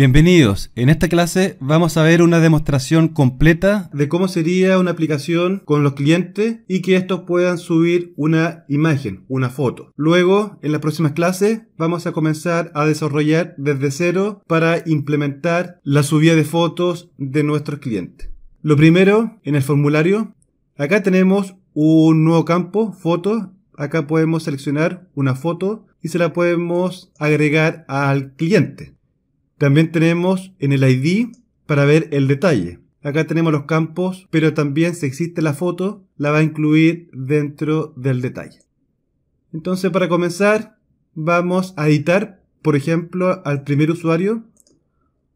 Bienvenidos. En esta clase vamos a ver una demostración completa de cómo sería una aplicación con los clientes y que estos puedan subir una imagen, una foto. Luego, en las próximas clases, vamos a comenzar a desarrollar desde cero para implementar la subida de fotos de nuestros clientes. Lo primero, en el formulario, acá tenemos un nuevo campo, fotos. Acá podemos seleccionar una foto y se la podemos agregar al cliente. También tenemos en el ID para ver el detalle. Acá tenemos los campos, pero también si existe la foto, la va a incluir dentro del detalle. Entonces para comenzar, vamos a editar, por ejemplo, al primer usuario.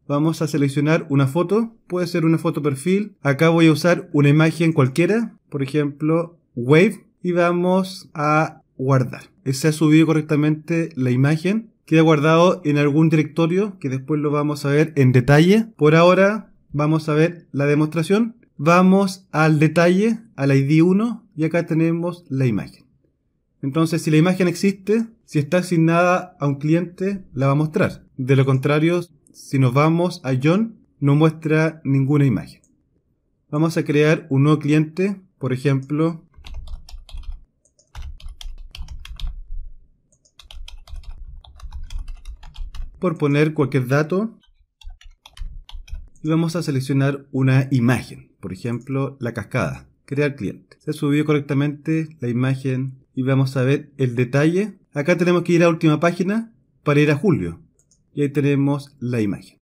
Vamos a seleccionar una foto, puede ser una foto perfil. Acá voy a usar una imagen cualquiera, por ejemplo, Wave. Y vamos a guardar. Se ha subido correctamente la imagen queda guardado en algún directorio que después lo vamos a ver en detalle. Por ahora vamos a ver la demostración. Vamos al detalle, al ID 1 y acá tenemos la imagen. Entonces si la imagen existe, si está asignada a un cliente, la va a mostrar. De lo contrario, si nos vamos a John, no muestra ninguna imagen. Vamos a crear un nuevo cliente, por ejemplo, por poner cualquier dato y vamos a seleccionar una imagen, por ejemplo la cascada, crear cliente. Se subió correctamente la imagen y vamos a ver el detalle. Acá tenemos que ir a última página para ir a Julio y ahí tenemos la imagen.